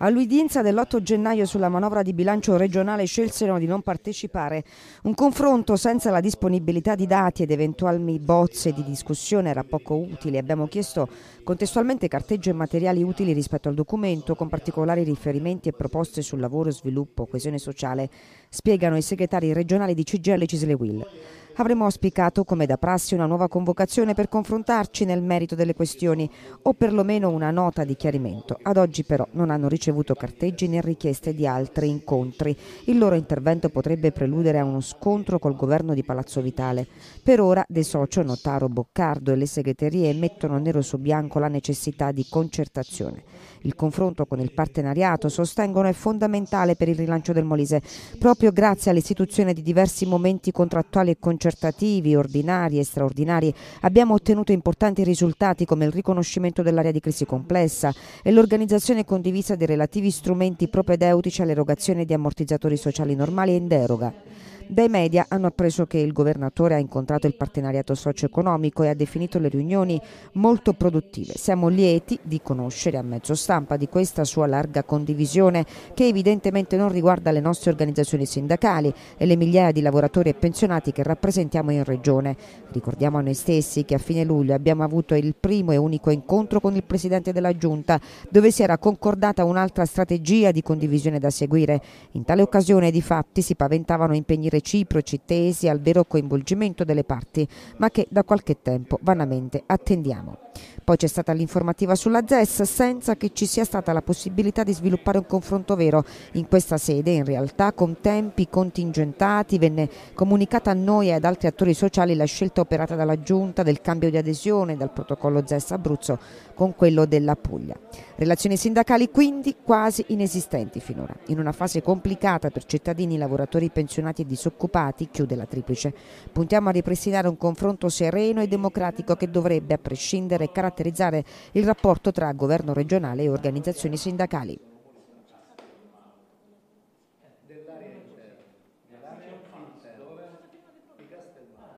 All'udienza dell'8 gennaio sulla manovra di bilancio regionale scelsero di non partecipare. Un confronto senza la disponibilità di dati ed eventuali bozze di discussione era poco utile. Abbiamo chiesto contestualmente carteggio e materiali utili rispetto al documento, con particolari riferimenti e proposte sul lavoro, sviluppo, coesione sociale, spiegano i segretari regionali di CGL Cisle Will. Avremmo auspicato, come da prassi, una nuova convocazione per confrontarci nel merito delle questioni o perlomeno una nota di chiarimento. Ad oggi però non hanno ricevuto carteggi né richieste di altri incontri. Il loro intervento potrebbe preludere a uno scontro col governo di Palazzo Vitale. Per ora De Socio, Notaro, Boccardo e le segreterie mettono nero su bianco la necessità di concertazione. Il confronto con il partenariato, sostengono, è fondamentale per il rilancio del Molise, proprio grazie all'istituzione di diversi momenti contrattuali e concertati concertativi, ordinari e straordinari, abbiamo ottenuto importanti risultati come il riconoscimento dell'area di crisi complessa e l'organizzazione condivisa dei relativi strumenti propedeutici all'erogazione di ammortizzatori sociali normali e in deroga. Dai media hanno appreso che il governatore ha incontrato il partenariato socio-economico e ha definito le riunioni molto produttive. Siamo lieti di conoscere a mezzo stampa di questa sua larga condivisione che evidentemente non riguarda le nostre organizzazioni sindacali e le migliaia di lavoratori e pensionati che rappresentiamo in regione. Ricordiamo a noi stessi che a fine luglio abbiamo avuto il primo e unico incontro con il Presidente della Giunta dove si era concordata un'altra strategia di condivisione da seguire. In tale occasione di fatti si paventavano impegni reciproci tesi al vero coinvolgimento delle parti, ma che da qualche tempo vanamente attendiamo. Poi c'è stata l'informativa sulla ZES senza che ci sia stata la possibilità di sviluppare un confronto vero. In questa sede, in realtà, con tempi contingentati, venne comunicata a noi e ad altri attori sociali la scelta operata dalla Giunta del cambio di adesione dal protocollo ZES Abruzzo con quello della Puglia. Relazioni sindacali quindi quasi inesistenti finora. In una fase complicata per cittadini, lavoratori, pensionati e disoccupati, chiude la triplice. Puntiamo a ripristinare un confronto sereno e democratico che dovrebbe, a prescindere caratterizzare il rapporto tra governo regionale e organizzazioni sindacali.